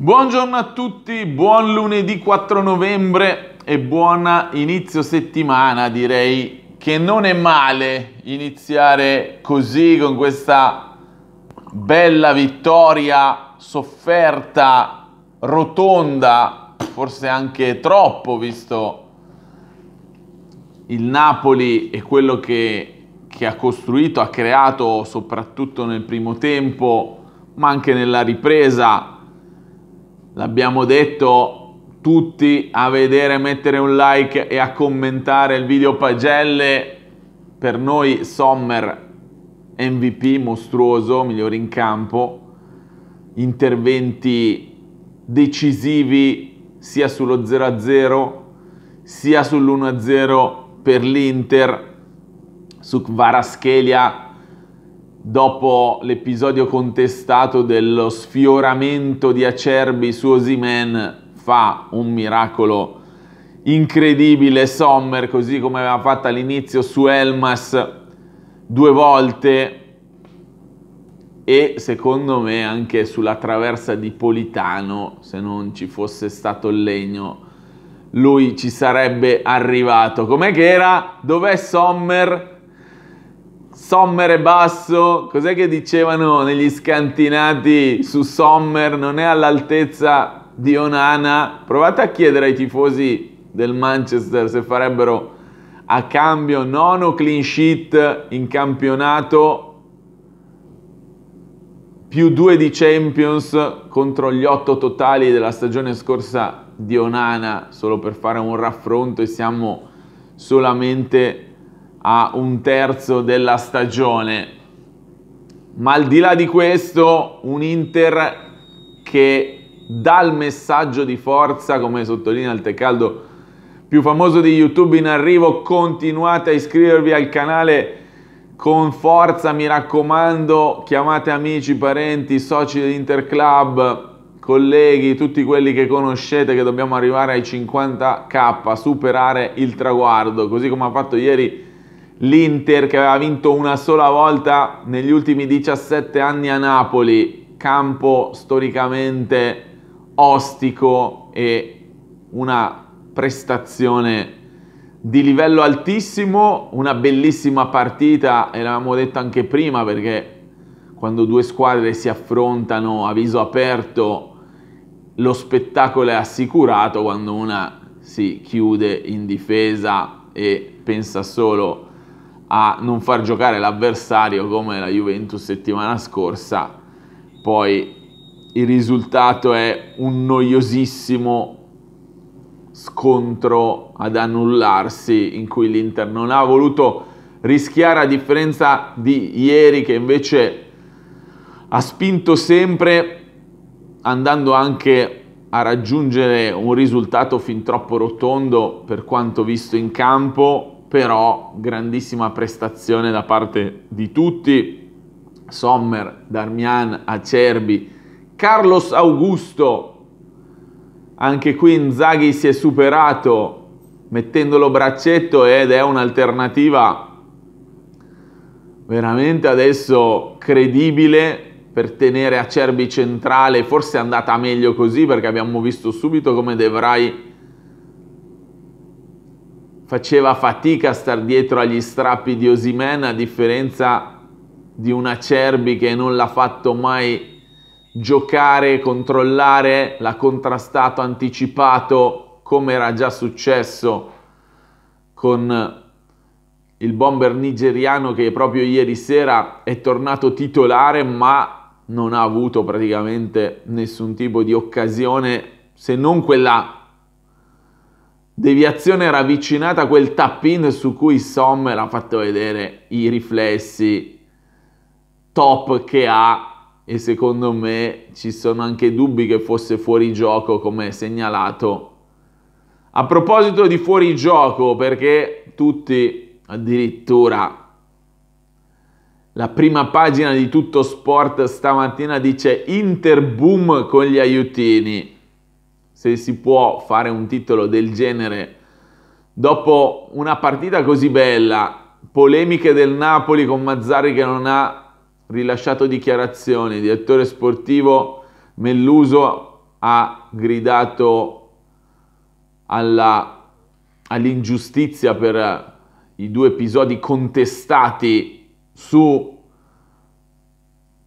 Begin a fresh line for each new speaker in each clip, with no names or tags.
Buongiorno a tutti, buon lunedì 4 novembre e buon inizio settimana, direi che non è male iniziare così con questa bella vittoria sofferta, rotonda, forse anche troppo visto il Napoli e quello che, che ha costruito, ha creato soprattutto nel primo tempo, ma anche nella ripresa l'abbiamo detto tutti a vedere, mettere un like e a commentare il video pagelle. Per noi Sommer MVP mostruoso, migliore in campo, interventi decisivi sia sullo 0-0 sia sull'1-0 per l'Inter, su Kvaraskelia dopo l'episodio contestato dello sfioramento di Acerbi su Osimen, fa un miracolo incredibile Sommer, così come aveva fatto all'inizio su Elmas due volte e secondo me anche sulla traversa di Politano, se non ci fosse stato il legno, lui ci sarebbe arrivato. Com'è che era? Dov'è Sommer? Sommer e basso, cos'è che dicevano negli scantinati su Sommer? Non è all'altezza di Onana? Provate a chiedere ai tifosi del Manchester se farebbero a cambio nono clean sheet in campionato più due di Champions contro gli otto totali della stagione scorsa di Onana, solo per fare un raffronto e siamo solamente a un terzo della stagione. Ma al di là di questo, un Inter che dà il messaggio di forza, come sottolinea il Tecaldo più famoso di YouTube in arrivo, continuate a iscrivervi al canale con forza, mi raccomando, chiamate amici, parenti, soci dell'Interclub, colleghi, tutti quelli che conoscete che dobbiamo arrivare ai 50k, superare il traguardo, così come ha fatto ieri l'Inter che aveva vinto una sola volta negli ultimi 17 anni a Napoli, campo storicamente ostico e una prestazione di livello altissimo, una bellissima partita e l'avevamo detto anche prima perché quando due squadre si affrontano a viso aperto lo spettacolo è assicurato, quando una si chiude in difesa e pensa solo a a non far giocare l'avversario come la Juventus settimana scorsa, poi il risultato è un noiosissimo scontro ad annullarsi in cui l'Inter non ha voluto rischiare a differenza di ieri che invece ha spinto sempre andando anche a raggiungere un risultato fin troppo rotondo per quanto visto in campo però grandissima prestazione da parte di tutti, Sommer, Darmian, Acerbi, Carlos Augusto, anche qui Inzaghi si è superato mettendolo braccetto ed è un'alternativa veramente adesso credibile per tenere Acerbi centrale, forse è andata meglio così perché abbiamo visto subito come Devrai faceva fatica a star dietro agli strappi di Osimen a differenza di un Acerbi che non l'ha fatto mai giocare, controllare, l'ha contrastato, anticipato come era già successo con il bomber nigeriano che proprio ieri sera è tornato titolare ma non ha avuto praticamente nessun tipo di occasione se non quella deviazione ravvicinata a quel tap-in su cui Sommer ha fatto vedere i riflessi top che ha e secondo me ci sono anche dubbi che fosse fuori gioco come segnalato. A proposito di fuori gioco, perché tutti addirittura la prima pagina di tutto sport stamattina dice Inter boom con gli aiutini se si può fare un titolo del genere dopo una partita così bella, polemiche del Napoli con Mazzari che non ha rilasciato dichiarazioni, direttore sportivo Melluso ha gridato alla, all'ingiustizia per eh, i due episodi contestati su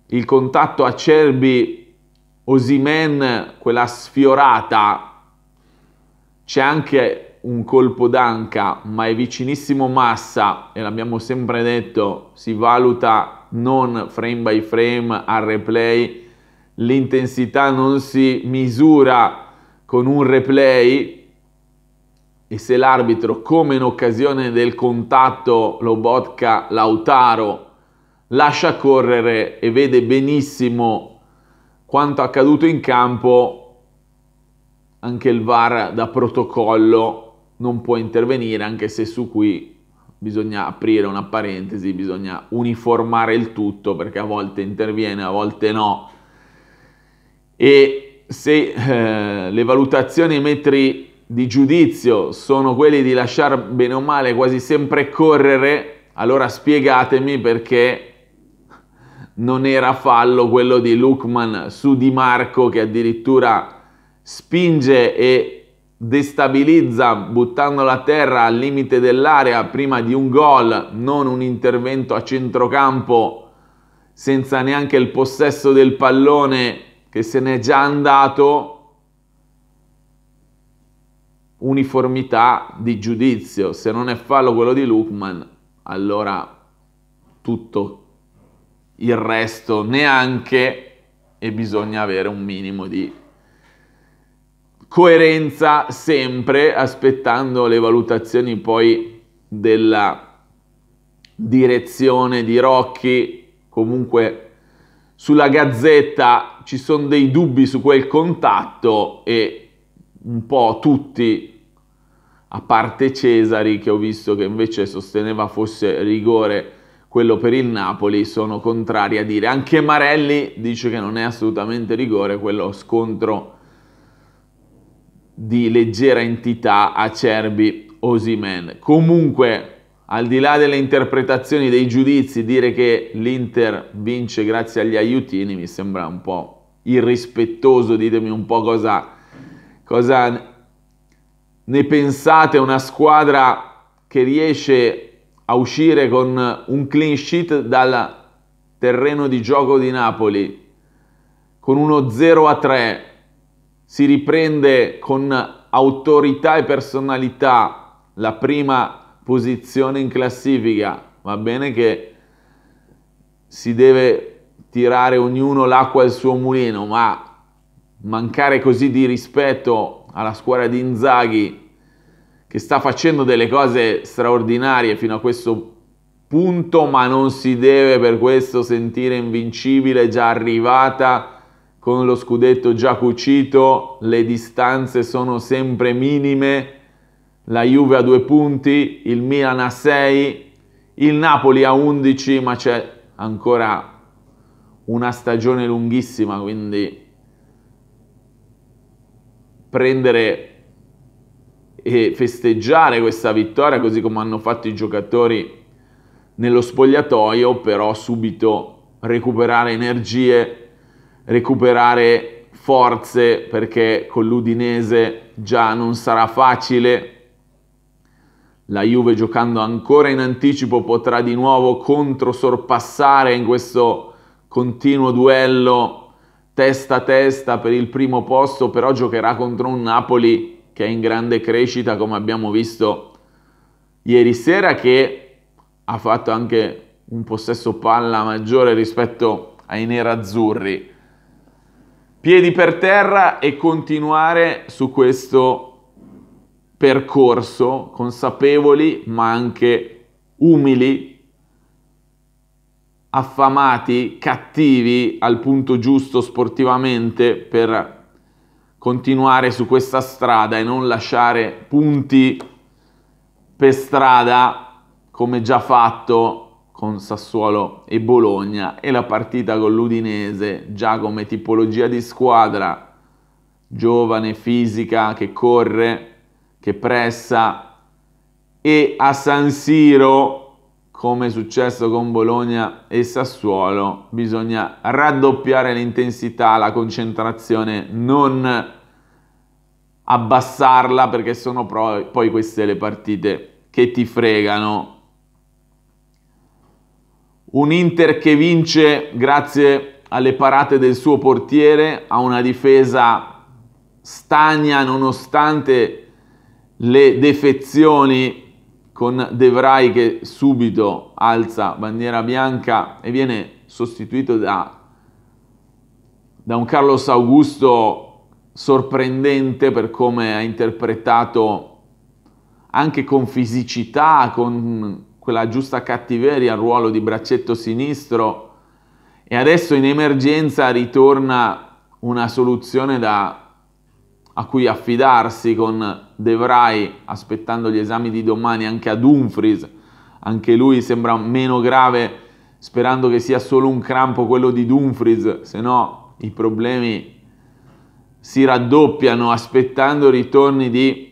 il contatto acerbi Osimen, quella sfiorata, c'è anche un colpo d'anca, ma è vicinissimo Massa, e l'abbiamo sempre detto, si valuta non frame by frame al replay, l'intensità non si misura con un replay, e se l'arbitro, come in occasione del contatto Lobotka Lautaro, lascia correre e vede benissimo quanto accaduto in campo, anche il VAR da protocollo non può intervenire, anche se su qui bisogna aprire una parentesi, bisogna uniformare il tutto, perché a volte interviene, a volte no. E se eh, le valutazioni e i metri di giudizio sono quelli di lasciare bene o male quasi sempre correre, allora spiegatemi perché non era fallo quello di Lukman su Di Marco che addirittura spinge e destabilizza buttandola a terra al limite dell'area prima di un gol, non un intervento a centrocampo senza neanche il possesso del pallone che se n'è già andato. Uniformità di giudizio, se non è fallo quello di Lukman, allora tutto il resto neanche e bisogna avere un minimo di coerenza sempre aspettando le valutazioni poi della direzione di Rocchi comunque sulla gazzetta ci sono dei dubbi su quel contatto e un po' tutti a parte Cesari che ho visto che invece sosteneva fosse rigore quello per il Napoli, sono contrari a dire. Anche Marelli dice che non è assolutamente rigore quello scontro di leggera entità Acerbi Osimen. Comunque, al di là delle interpretazioni, dei giudizi, dire che l'Inter vince grazie agli aiutini mi sembra un po' irrispettoso. Ditemi un po' cosa, cosa ne pensate. Una squadra che riesce a uscire con un clean sheet dal terreno di gioco di Napoli con uno 0 a 3 si riprende con autorità e personalità la prima posizione in classifica va bene che si deve tirare ognuno l'acqua al suo mulino ma mancare così di rispetto alla squadra di Inzaghi che sta facendo delle cose straordinarie fino a questo punto, ma non si deve per questo sentire invincibile, già arrivata con lo scudetto già cucito, le distanze sono sempre minime, la Juve a due punti, il Milan a 6, il Napoli a 11, ma c'è ancora una stagione lunghissima, quindi prendere e festeggiare questa vittoria così come hanno fatto i giocatori nello spogliatoio, però subito recuperare energie, recuperare forze perché con l'Udinese già non sarà facile. La Juve giocando ancora in anticipo potrà di nuovo controsorpassare in questo continuo duello testa a testa per il primo posto, però giocherà contro un Napoli che è in grande crescita come abbiamo visto ieri sera, che ha fatto anche un possesso palla maggiore rispetto ai nerazzurri. Piedi per terra e continuare su questo percorso, consapevoli ma anche umili, affamati, cattivi al punto giusto sportivamente per continuare su questa strada e non lasciare punti per strada come già fatto con Sassuolo e Bologna e la partita con l'Udinese già come tipologia di squadra giovane, fisica, che corre, che pressa e a San Siro come è successo con Bologna e Sassuolo, bisogna raddoppiare l'intensità, la concentrazione, non abbassarla perché sono poi queste le partite che ti fregano. Un Inter che vince grazie alle parate del suo portiere, a una difesa stagna nonostante le defezioni con De Vrij che subito alza bandiera bianca e viene sostituito da, da un Carlos Augusto sorprendente per come ha interpretato anche con fisicità, con quella giusta cattiveria al ruolo di braccetto sinistro e adesso in emergenza ritorna una soluzione da a cui affidarsi con De Vrij aspettando gli esami di domani anche a Dumfries, anche lui sembra meno grave sperando che sia solo un crampo quello di Dumfries, se no i problemi si raddoppiano aspettando i ritorni di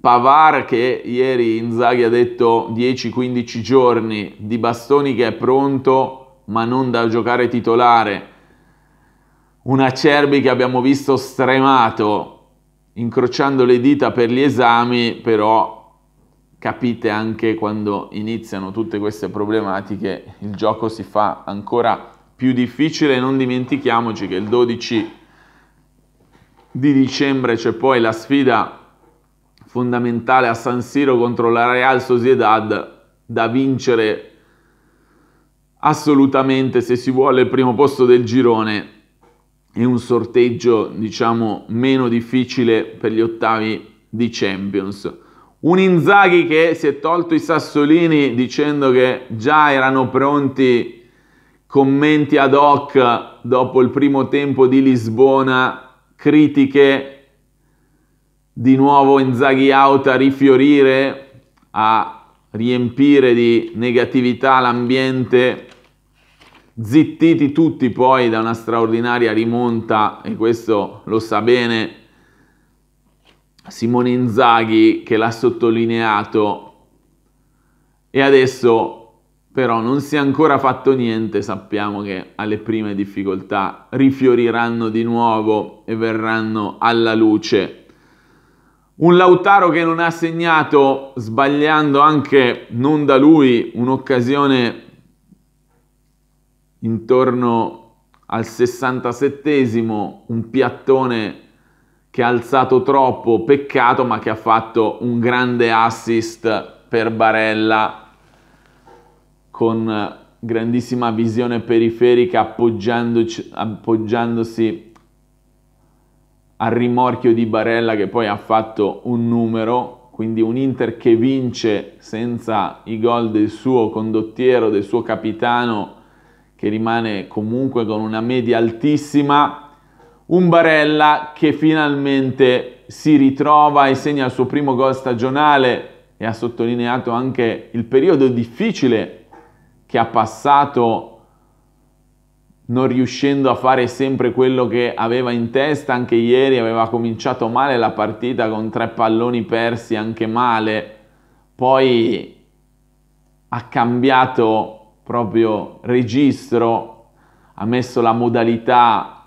Pavar che ieri Inzaghi ha detto 10-15 giorni, di Bastoni che è pronto ma non da giocare titolare, un Acerbi che abbiamo visto stremato, incrociando le dita per gli esami, però capite anche quando iniziano tutte queste problematiche, il gioco si fa ancora più difficile, non dimentichiamoci che il 12 di dicembre c'è poi la sfida fondamentale a San Siro contro la Real Sociedad da vincere assolutamente se si vuole il primo posto del girone e un sorteggio diciamo meno difficile per gli ottavi di Champions. Un Inzaghi che si è tolto i sassolini dicendo che già erano pronti commenti ad hoc dopo il primo tempo di Lisbona, critiche, di nuovo Inzaghi out a rifiorire, a riempire di negatività l'ambiente zittiti tutti poi da una straordinaria rimonta, e questo lo sa bene Simone Inzaghi che l'ha sottolineato, e adesso però non si è ancora fatto niente, sappiamo che alle prime difficoltà rifioriranno di nuovo e verranno alla luce. Un Lautaro che non ha segnato, sbagliando anche non da lui un'occasione intorno al 67 un piattone che ha alzato troppo, peccato, ma che ha fatto un grande assist per Barella con grandissima visione periferica appoggiandosi al rimorchio di Barella che poi ha fatto un numero, quindi un Inter che vince senza i gol del suo condottiero, del suo capitano che rimane comunque con una media altissima, un Barella che finalmente si ritrova e segna il suo primo gol stagionale e ha sottolineato anche il periodo difficile che ha passato non riuscendo a fare sempre quello che aveva in testa, anche ieri aveva cominciato male la partita con tre palloni persi anche male, poi ha cambiato proprio registro, ha messo la modalità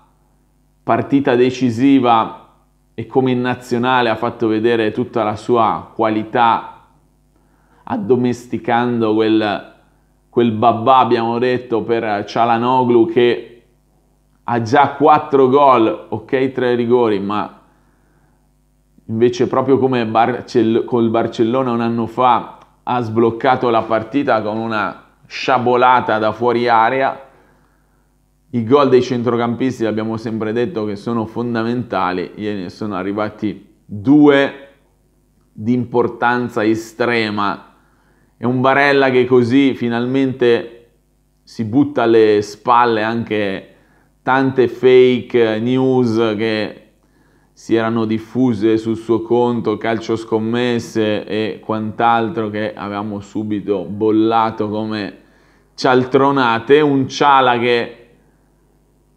partita decisiva e come in nazionale ha fatto vedere tutta la sua qualità addomesticando quel, quel babà, abbiamo detto, per Cialanoglu che ha già 4 gol, ok 3 rigori, ma invece proprio come Barcell col Barcellona un anno fa ha sbloccato la partita con una sciabolata da fuori area. I gol dei centrocampisti, abbiamo sempre detto che sono fondamentali, ieri ne sono arrivati due di importanza estrema. È un Barella che così finalmente si butta alle spalle anche tante fake news che si erano diffuse sul suo conto calcio scommesse e quant'altro che avevamo subito bollato come cialtronate, un Ciala che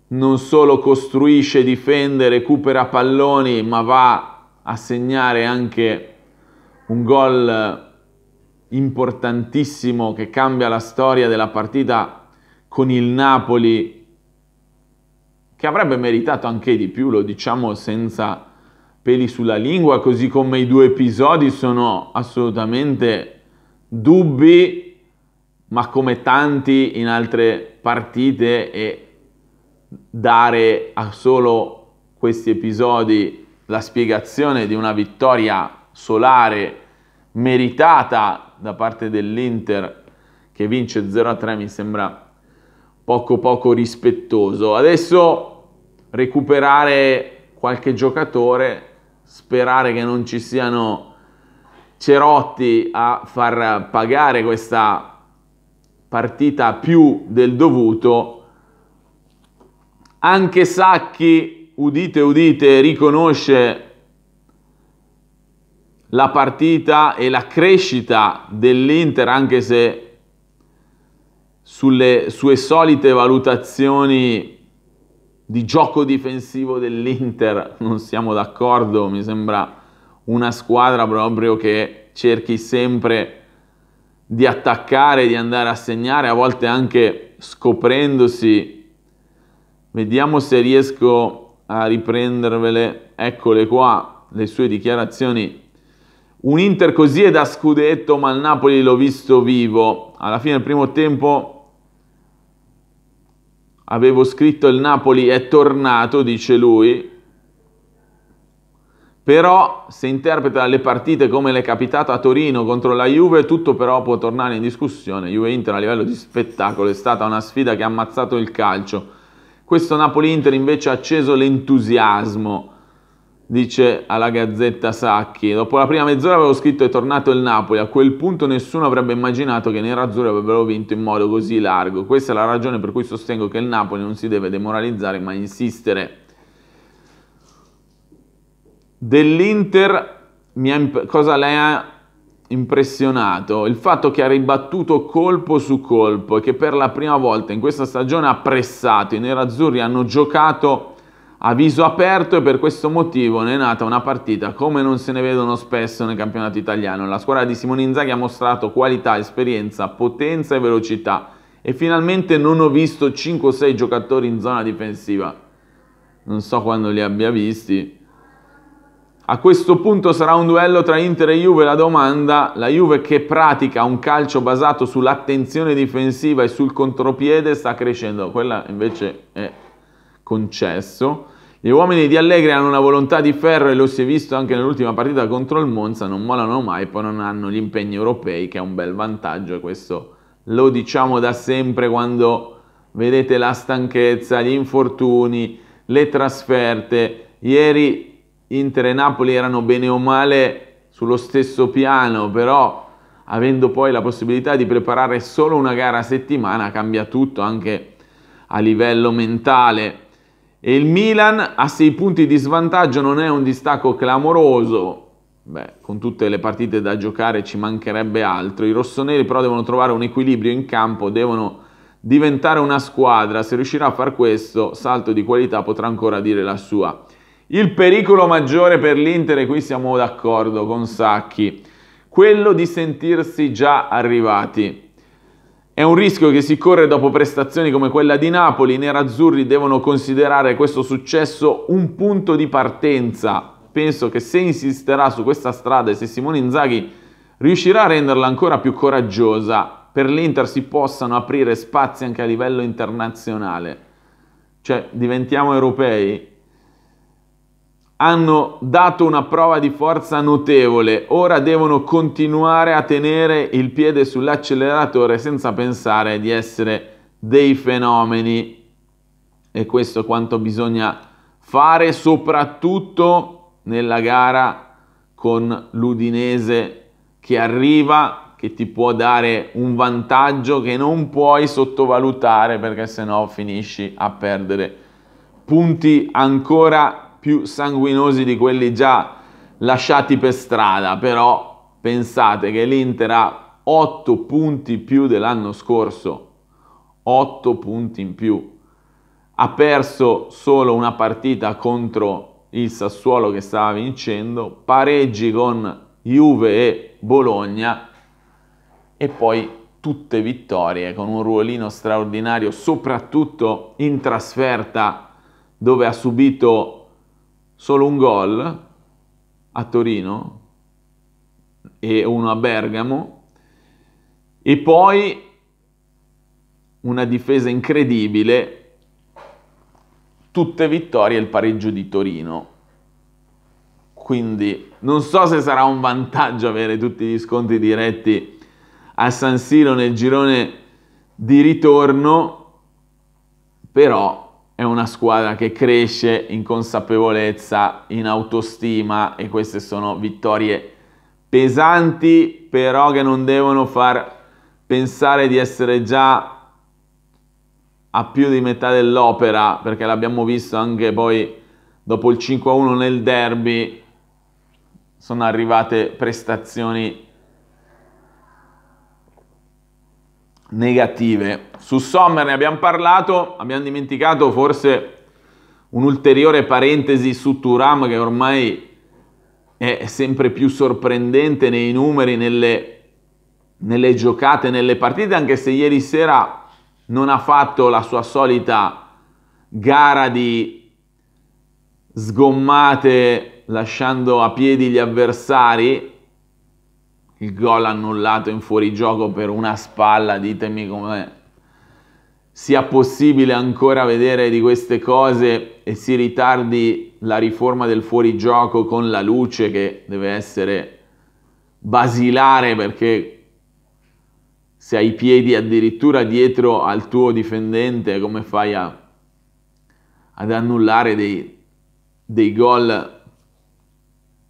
non solo costruisce, difende, recupera palloni, ma va a segnare anche un gol importantissimo che cambia la storia della partita con il Napoli che avrebbe meritato anche di più, lo diciamo senza peli sulla lingua, così come i due episodi sono assolutamente dubbi, ma come tanti in altre partite e dare a solo questi episodi la spiegazione di una vittoria solare meritata da parte dell'Inter che vince 0-3 mi sembra poco poco rispettoso. Adesso recuperare qualche giocatore, sperare che non ci siano Cerotti a far pagare questa partita più del dovuto. Anche Sacchi, udite udite, riconosce la partita e la crescita dell'Inter, anche se sulle sue solite valutazioni di gioco difensivo dell'Inter non siamo d'accordo, mi sembra una squadra proprio che cerchi sempre di attaccare, di andare a segnare, a volte anche scoprendosi. Vediamo se riesco a riprendervele. Eccole qua, le sue dichiarazioni. Un Inter così è da scudetto, ma il Napoli l'ho visto vivo. Alla fine del primo tempo avevo scritto il Napoli è tornato, dice lui, però se interpreta le partite come le è capitato a Torino contro la Juve, tutto però può tornare in discussione. Juve-Inter a livello di spettacolo è stata una sfida che ha ammazzato il calcio. Questo Napoli-Inter invece ha acceso l'entusiasmo dice alla Gazzetta Sacchi. Dopo la prima mezz'ora avevo scritto è tornato il Napoli, a quel punto nessuno avrebbe immaginato che i nerazzurri avrebbero vinto in modo così largo. Questa è la ragione per cui sostengo che il Napoli non si deve demoralizzare ma insistere. Dell'Inter imp- cosa lei ha impressionato? Il fatto che ha ribattuto colpo su colpo e che per la prima volta in questa stagione ha pressato, i nerazzurri hanno giocato a viso aperto e per questo motivo ne è nata una partita come non se ne vedono spesso nel campionato italiano. La squadra di Simone Inzaghi ha mostrato qualità, esperienza, potenza e velocità e finalmente non ho visto 5 o 6 giocatori in zona difensiva. Non so quando li abbia visti. A questo punto sarà un duello tra Inter e Juve la domanda, la Juve che pratica un calcio basato sull'attenzione difensiva e sul contropiede sta crescendo, quella invece è concesso gli uomini di Allegri hanno una volontà di ferro e lo si è visto anche nell'ultima partita contro il Monza, non molano mai, poi non hanno gli impegni europei che è un bel vantaggio e questo lo diciamo da sempre quando vedete la stanchezza, gli infortuni, le trasferte. Ieri Inter e Napoli erano bene o male sullo stesso piano, però avendo poi la possibilità di preparare solo una gara a settimana cambia tutto anche a livello mentale. E il Milan a 6 punti di svantaggio non è un distacco clamoroso, Beh, con tutte le partite da giocare ci mancherebbe altro. I rossoneri però devono trovare un equilibrio in campo, devono diventare una squadra. Se riuscirà a far questo salto di qualità potrà ancora dire la sua. Il pericolo maggiore per l'Inter, e qui siamo d'accordo con Sacchi, quello di sentirsi già arrivati. È un rischio che si corre dopo prestazioni come quella di Napoli, i nerazzurri devono considerare questo successo un punto di partenza. Penso che se insisterà su questa strada e se Simone Inzaghi riuscirà a renderla ancora più coraggiosa, per l'Inter si possano aprire spazi anche a livello internazionale. Cioè, diventiamo europei hanno dato una prova di forza notevole, ora devono continuare a tenere il piede sull'acceleratore senza pensare di essere dei fenomeni. E questo è quanto bisogna fare, soprattutto nella gara con l'Udinese che arriva, che ti può dare un vantaggio che non puoi sottovalutare perché sennò finisci a perdere punti ancora più sanguinosi di quelli già lasciati per strada, però pensate che l'Inter ha 8 punti più dell'anno scorso, 8 punti in più. Ha perso solo una partita contro il Sassuolo che stava vincendo, pareggi con Juve e Bologna e poi tutte vittorie con un ruolino straordinario soprattutto in trasferta dove ha subito solo un gol a Torino e uno a Bergamo e poi una difesa incredibile, tutte vittorie e il pareggio di Torino. Quindi non so se sarà un vantaggio avere tutti gli scontri diretti a San Siro nel girone di ritorno, però è una squadra che cresce in consapevolezza, in autostima e queste sono vittorie pesanti, però che non devono far pensare di essere già a più di metà dell'opera, perché l'abbiamo visto anche poi dopo il 5-1 nel derby, sono arrivate prestazioni negative. Su Sommer ne abbiamo parlato, abbiamo dimenticato forse un'ulteriore parentesi su Turam che ormai è sempre più sorprendente nei numeri, nelle, nelle giocate, nelle partite, anche se ieri sera non ha fatto la sua solita gara di sgommate lasciando a piedi gli avversari, il gol annullato in fuorigioco per una spalla, ditemi come sia possibile ancora vedere di queste cose e si ritardi la riforma del fuorigioco con la luce che deve essere basilare perché se hai i piedi addirittura dietro al tuo difendente come fai a, ad annullare dei, dei gol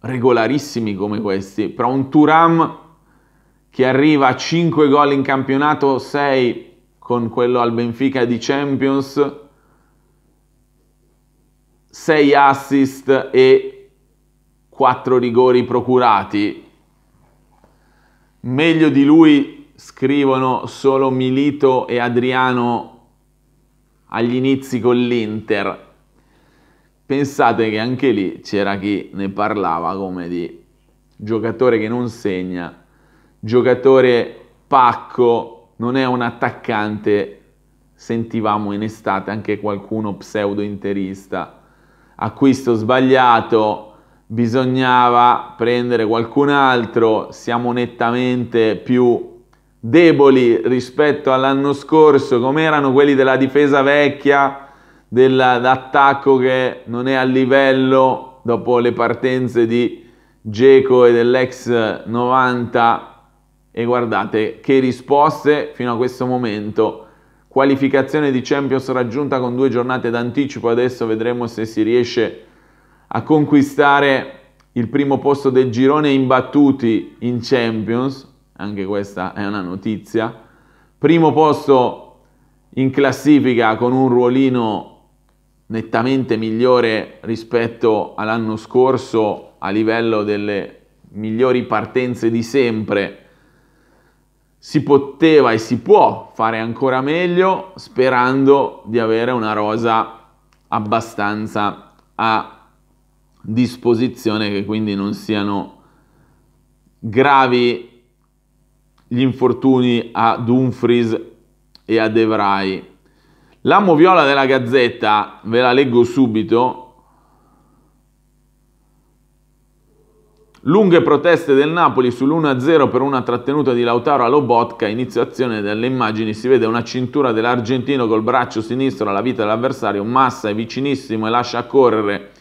regolarissimi come questi, però un Turam che arriva a 5 gol in campionato, 6 con quello al Benfica di Champions, 6 assist e 4 rigori procurati. Meglio di lui scrivono solo Milito e Adriano agli inizi con l'Inter. Pensate che anche lì c'era chi ne parlava come di giocatore che non segna, giocatore pacco, non è un attaccante, sentivamo in estate anche qualcuno pseudo-interista, acquisto sbagliato, bisognava prendere qualcun altro, siamo nettamente più deboli rispetto all'anno scorso, come erano quelli della difesa vecchia, dell'attacco che non è a livello dopo le partenze di Geco e dell'ex 90 e guardate che risposte fino a questo momento qualificazione di Champions raggiunta con due giornate d'anticipo adesso vedremo se si riesce a conquistare il primo posto del girone imbattuti in Champions anche questa è una notizia primo posto in classifica con un ruolino nettamente migliore rispetto all'anno scorso a livello delle migliori partenze di sempre. Si poteva e si può fare ancora meglio sperando di avere una rosa abbastanza a disposizione che quindi non siano gravi gli infortuni a Dumfries e a De Vrij. La moviola della Gazzetta, ve la leggo subito, Lunghe proteste del Napoli sull'1-0 per una trattenuta di Lautaro a Lobotka, iniziazione delle immagini, si vede una cintura dell'argentino col braccio sinistro alla vita dell'avversario, Massa è vicinissimo e lascia correre.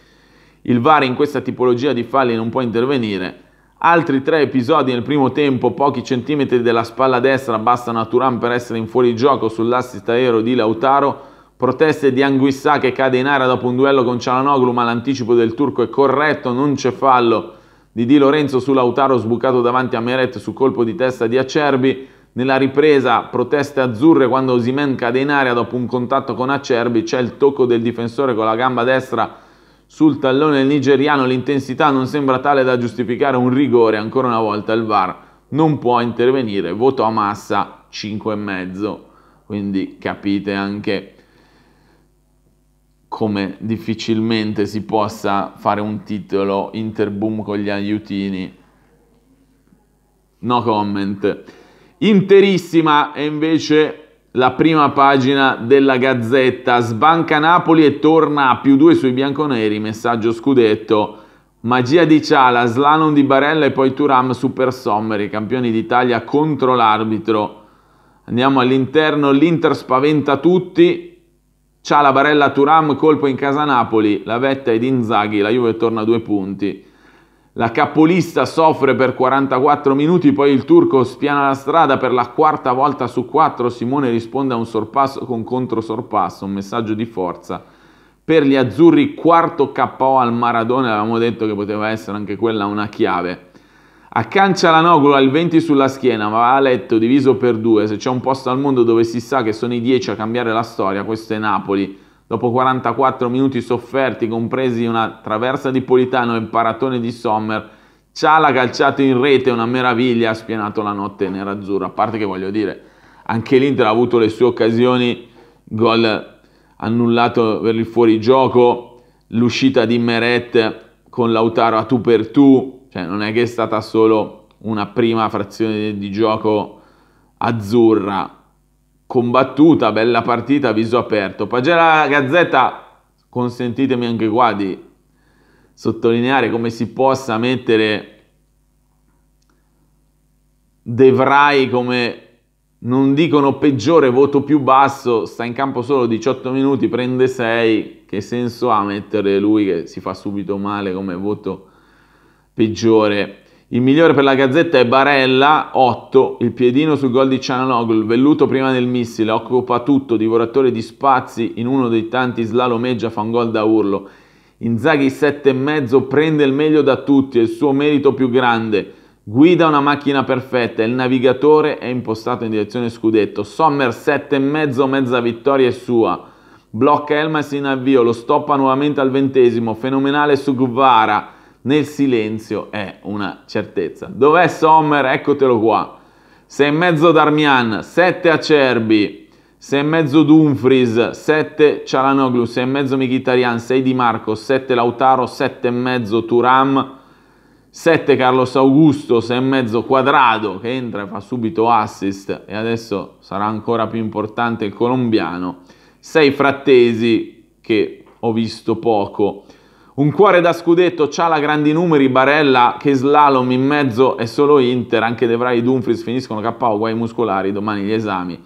Il VAR in questa tipologia di falli non può intervenire. Altri tre episodi nel primo tempo, pochi centimetri della spalla destra bastano a Turan per essere in fuorigioco sull'assist aereo di Lautaro, proteste di Anguissà che cade in area dopo un duello con Cialanoglu ma l'anticipo del turco è corretto, non c'è fallo di Di Lorenzo su Lautaro sbucato davanti a Meret su colpo di testa di Acerbi, nella ripresa proteste azzurre quando Osimen cade in area dopo un contatto con Acerbi, c'è il tocco del difensore con la gamba destra sul tallone nigeriano l'intensità non sembra tale da giustificare un rigore, ancora una volta il VAR non può intervenire, voto a massa 5,5. Quindi capite anche come difficilmente si possa fare un titolo interboom con gli aiutini. No comment. Interissima è invece la prima pagina della Gazzetta. Sbanca Napoli e torna a più due sui bianconeri. Messaggio scudetto. Magia di Ciala, slalom di Barella e poi Turam Super Sommeri, campioni d'Italia contro l'arbitro. Andiamo all'interno, l'Inter spaventa tutti. Ciala, Barella, Turam, colpo in casa Napoli, la vetta è di Inzaghi, la Juve torna a due punti. La capolista soffre per 44 minuti, poi il turco spiana la strada per la quarta volta su quattro. Simone risponde a un sorpasso con controsorpasso, un messaggio di forza. Per gli azzurri quarto KO al Maradona, avevamo detto che poteva essere anche quella una chiave. A nogula al 20 sulla schiena, ma a letto diviso per due. Se c'è un posto al mondo dove si sa che sono i 10 a cambiare la storia, questo è Napoli. Dopo 44 minuti sofferti, compresi una traversa di Politano e un paratone di Sommer, Ciala calciato in rete, una meraviglia, ha spianato la notte nerazzurra. A parte che voglio dire, anche l'Inter ha avuto le sue occasioni, gol annullato per il fuorigioco, l'uscita di Meret con Lautaro a tu per tu, cioè non è che è stata solo una prima frazione di gioco azzurra, combattuta, bella partita, viso aperto. Pagella Gazzetta, consentitemi anche qua di sottolineare come si possa mettere De Vrij come non dicono peggiore, voto più basso, sta in campo solo 18 minuti, prende 6, che senso ha mettere lui che si fa subito male come voto peggiore? Il migliore per la Gazzetta è Barella, 8, il piedino sul gol di Cianoglu, velluto prima del missile, occupa tutto, divoratore di spazi, in uno dei tanti slalomeggia fa un gol da urlo. Inzaghi 7,5 prende il meglio da tutti, è il suo merito più grande. Guida una macchina perfetta, il navigatore è impostato in direzione scudetto. Sommer 7,5, mezza vittoria è sua. Blocca Elmas in avvio, lo stoppa nuovamente al ventesimo, fenomenale su Guvara nel silenzio è una certezza. Dov'è Sommer? Eccotelo qua. Sei in mezzo Darmian, sette Acerbi, sei in mezzo Dumfries, sette Cialanoglu, sei in mezzo Mkhitaryan, sei Di Marco, sette Lautaro, sette e mezzo Turam, sette Carlos Augusto, sei e mezzo Quadrado che entra e fa subito assist e adesso sarà ancora più importante il colombiano, sei Frattesi che ho visto poco, un cuore da scudetto, Ciala grandi numeri, Barella che slalom in mezzo è solo Inter, anche De Vrij e Dumfries finiscono KO, guai muscolari, domani gli esami.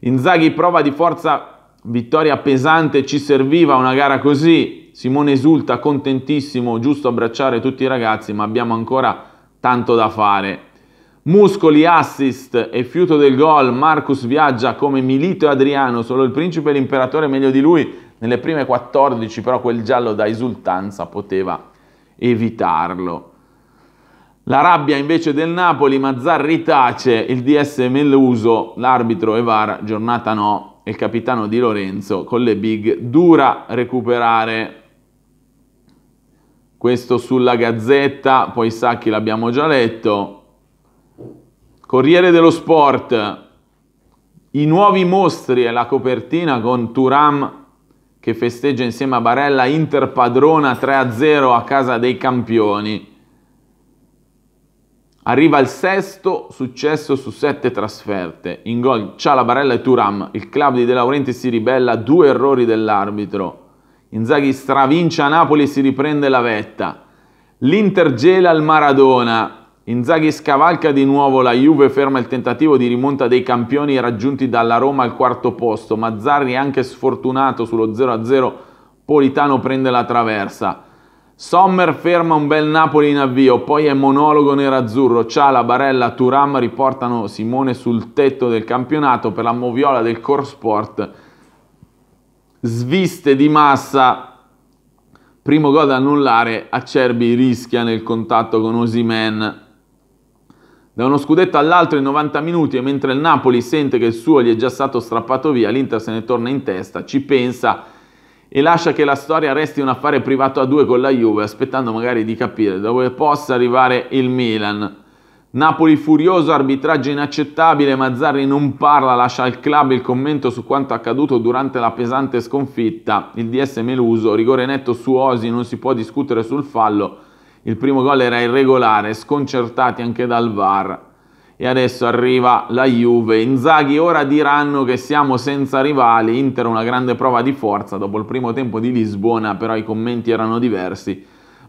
Inzaghi prova di forza, vittoria pesante, ci serviva una gara così. Simone esulta, contentissimo, giusto abbracciare tutti i ragazzi, ma abbiamo ancora tanto da fare. Muscoli, assist e fiuto del gol, Marcus viaggia come Milito e Adriano, solo il principe e l'imperatore meglio di lui nelle prime 14 però quel giallo da esultanza poteva evitarlo. La rabbia invece del Napoli, Mazzarri tace, il DS Melluso, l'arbitro Evar, giornata no, e il capitano Di Lorenzo con le big, dura recuperare questo sulla Gazzetta, poi Sacchi l'abbiamo già letto. Corriere dello Sport, i nuovi mostri e la copertina con Turam che festeggia insieme a Barella Inter padrona 3-0 a casa dei campioni. Arriva il sesto successo su sette trasferte. In gol Ciala, Barella e Turam. Il club di De Laurenti si ribella, due errori dell'arbitro. Inzaghi stravince a Napoli e si riprende la vetta. L'Inter gela il Maradona. Inzaghi scavalca di nuovo, la Juve ferma il tentativo di rimonta dei campioni raggiunti dalla Roma al quarto posto. Mazzarri anche sfortunato sullo 0-0, Politano prende la traversa. Sommer ferma un bel Napoli in avvio, poi è monologo nerazzurro. Ciala, Barella, Turam riportano Simone sul tetto del campionato per la moviola del Corsport. Sviste di massa, primo gol da annullare, Acerbi rischia nel contatto con Osimen da uno scudetto all'altro in 90 minuti e mentre il Napoli sente che il suo gli è già stato strappato via, l'Inter se ne torna in testa, ci pensa e lascia che la storia resti un affare privato a due con la Juve, aspettando magari di capire dove possa arrivare il Milan. Napoli furioso, arbitraggio inaccettabile, Mazzarri non parla, lascia al club il commento su quanto accaduto durante la pesante sconfitta. Il DS Meluso, rigore netto su Osi, non si può discutere sul fallo il primo gol era irregolare, sconcertati anche dal VAR. E adesso arriva la Juve. Inzaghi ora diranno che siamo senza rivali. Inter una grande prova di forza dopo il primo tempo di Lisbona, però i commenti erano diversi.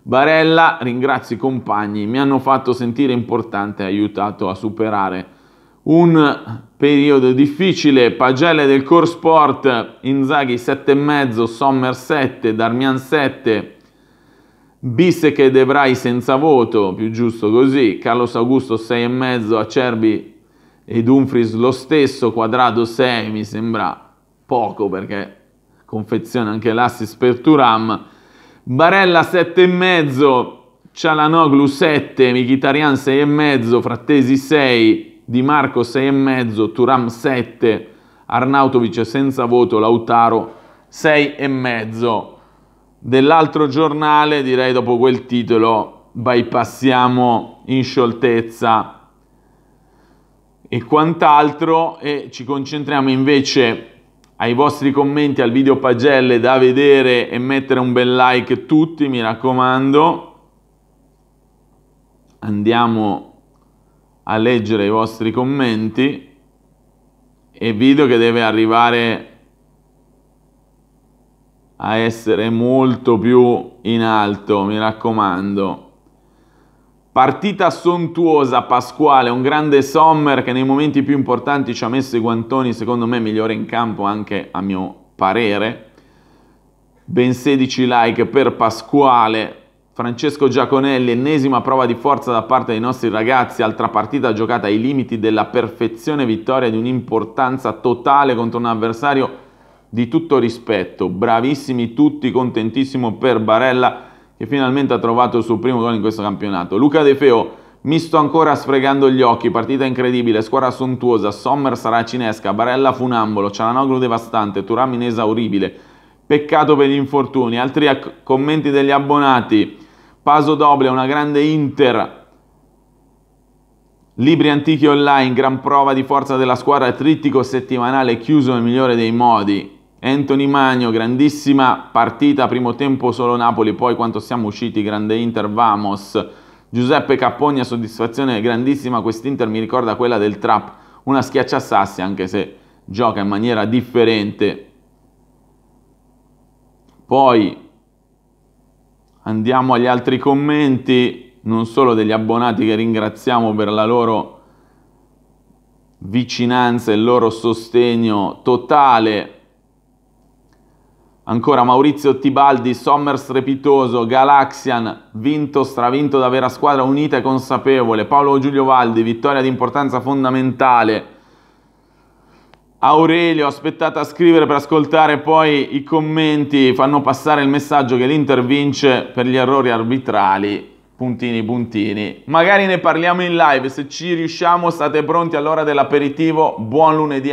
Barella, ringrazio i compagni, mi hanno fatto sentire importante aiutato a superare un periodo difficile. Pagelle del Core Sport, Inzaghi 7,5, Sommer 7, Darmian 7, Bisse che Debrai senza voto, più giusto così, Carlos Augusto 6,5, Acerbi e Dumfries lo stesso, Quadrado 6 mi sembra poco perché confeziona anche l'assist per Turam, Barella 7,5, Cialanoglu 7, Michitarian 6,5, Frattesi 6, Di Marco 6,5, Turam 7, Arnautovic senza voto, Lautaro 6,5 dell'altro giornale, direi dopo quel titolo bypassiamo in scioltezza e quant'altro e ci concentriamo invece ai vostri commenti al video pagelle da vedere e mettere un bel like tutti, mi raccomando. Andiamo a leggere i vostri commenti e video che deve arrivare a essere molto più in alto, mi raccomando. Partita sontuosa Pasquale, un grande Sommer che nei momenti più importanti ci ha messo i guantoni, secondo me migliore in campo anche a mio parere. Ben 16 like per Pasquale. Francesco Giaconelli, ennesima prova di forza da parte dei nostri ragazzi, altra partita giocata ai limiti della perfezione, vittoria di un'importanza totale contro un avversario di tutto rispetto, bravissimi tutti, contentissimo per Barella che finalmente ha trovato il suo primo gol in questo campionato. Luca De Feo, mi sto ancora sfregando gli occhi, partita incredibile, squadra sontuosa, Sommer sarà cinesca, Barella funambolo, Cialanoglu devastante, Turam inesauribile, peccato per gli infortuni, altri commenti degli abbonati, Paso Doble, una grande Inter, Libri antichi online, gran prova di forza della squadra, trittico settimanale chiuso nel migliore dei modi. Anthony Magno, grandissima partita, primo tempo solo Napoli, poi quanto siamo usciti, grande Inter, Vamos. Giuseppe Cappogna, soddisfazione grandissima, quest'Inter mi ricorda quella del Trap, una schiaccia sassi anche se gioca in maniera differente. Poi andiamo agli altri commenti, non solo degli abbonati che ringraziamo per la loro vicinanza e il loro sostegno totale, Ancora Maurizio Tibaldi, Sommer strepitoso, Galaxian, vinto, stravinto da vera squadra unita e consapevole. Paolo Giulio Valdi, vittoria di importanza fondamentale. Aurelio, aspettate a scrivere per ascoltare poi i commenti, fanno passare il messaggio che l'Inter vince per gli errori arbitrali. Puntini, puntini. Magari ne parliamo in live, se ci riusciamo state pronti all'ora dell'aperitivo. Buon lunedì.